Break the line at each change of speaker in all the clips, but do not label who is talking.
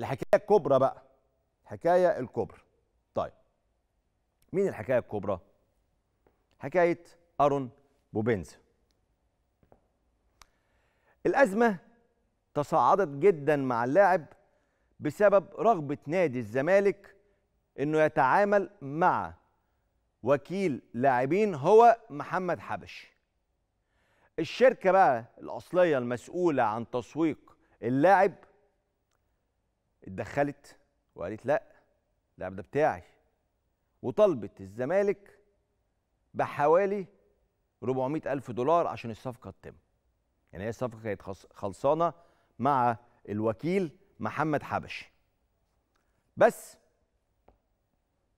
الحكايه الكبرى بقى الحكايه الكبرى طيب مين الحكايه الكبرى حكايه ارون بوبينز الازمه تصاعدت جدا مع اللاعب بسبب رغبه نادي الزمالك انه يتعامل مع وكيل لاعبين هو محمد حبش الشركه بقى الاصليه المسؤوله عن تسويق اللاعب اتدخلت وقالت لا اللاعب ده بتاعي وطلبت الزمالك بحوالي 400 ألف دولار عشان الصفقة تتم يعني هي الصفقة كانت خلصانة مع الوكيل محمد حبشي بس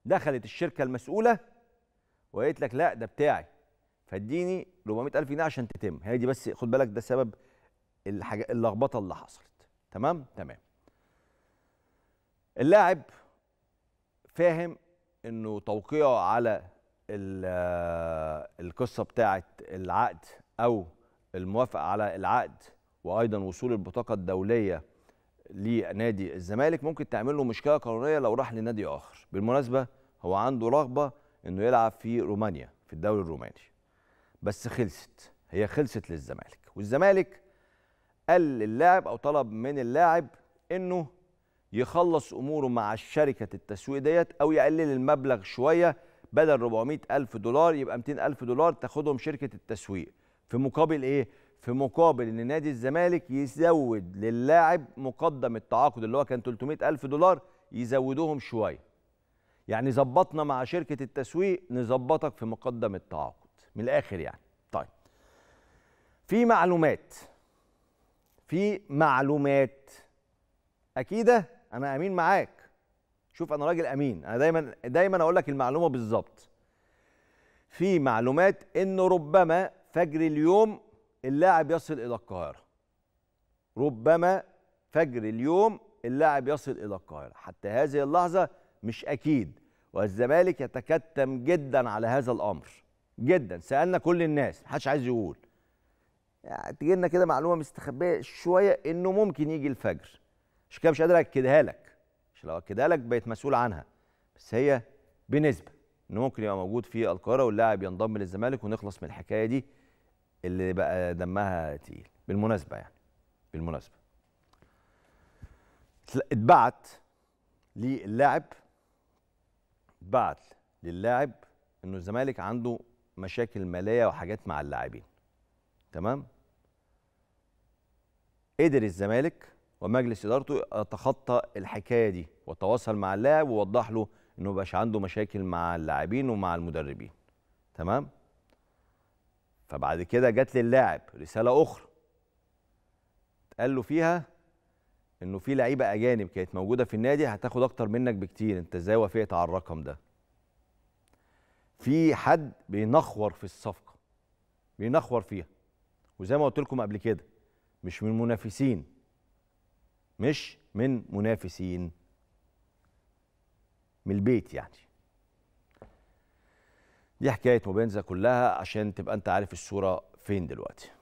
دخلت الشركة المسؤولة وقالت لك لا ده بتاعي فاديني 400 ألف جنيه عشان تتم هي دي بس خد بالك ده سبب اللخبطة اللي حصلت تمام تمام اللاعب فاهم انه توقيعه على القصه بتاعه العقد او الموافقه على العقد وايضا وصول البطاقه الدوليه لنادي الزمالك ممكن تعمل له مشكله قانونيه لو راح لنادي اخر بالمناسبه هو عنده رغبه انه يلعب في رومانيا في الدوري الروماني بس خلصت هي خلصت للزمالك والزمالك قال للاعب او طلب من اللاعب انه يخلص اموره مع الشركه التسويق ديت او يقلل المبلغ شويه بدل 400 الف دولار يبقى 200 الف دولار تاخدهم شركه التسويق في مقابل ايه في مقابل ان نادي الزمالك يزود للاعب مقدم التعاقد اللي هو كان 300 الف دولار يزودوهم شويه يعني ظبطنا مع شركه التسويق نظبطك في مقدم التعاقد من الاخر يعني طيب في معلومات في معلومات اكيده انا امين معاك شوف انا راجل امين انا دايما دايما اقول لك المعلومه بالظبط في معلومات انه ربما فجر اليوم اللاعب يصل الى القاهره ربما فجر اليوم اللاعب يصل الى القاهره حتى هذه اللحظه مش اكيد والزمالك يتكتم جدا على هذا الامر جدا سالنا كل الناس محدش عايز يقول يعني تجي لنا كده معلومه مستخبيه شويه انه ممكن يجي الفجر عشان كده مش قادر اكدها لك عشان لو اكدها لك بقيت مسؤول عنها بس هي بنسبه انه ممكن يبقى موجود في القاهره واللاعب ينضم للزمالك ونخلص من الحكايه دي اللي بقى دمها تقيل بالمناسبه يعني بالمناسبه اتبعت للاعب اتبعت للاعب انه الزمالك عنده مشاكل ماليه وحاجات مع اللاعبين تمام قدر الزمالك ومجلس ادارته يتخطى الحكايه دي وتواصل مع اللاعب ووضح له انه مبقاش عنده مشاكل مع اللاعبين ومع المدربين تمام فبعد كده جت للاعب رساله اخرى قال له فيها انه في لعيبه اجانب كانت موجوده في النادي هتاخد اكتر منك بكتير انت ازاي وافقت على الرقم ده في حد بينخور في الصفقه بينخور فيها وزي ما قلت لكم قبل كده مش من المنافسين مش من منافسين من البيت يعني دي حكايه مبينزا كلها عشان تبقى انت عارف الصوره فين دلوقتي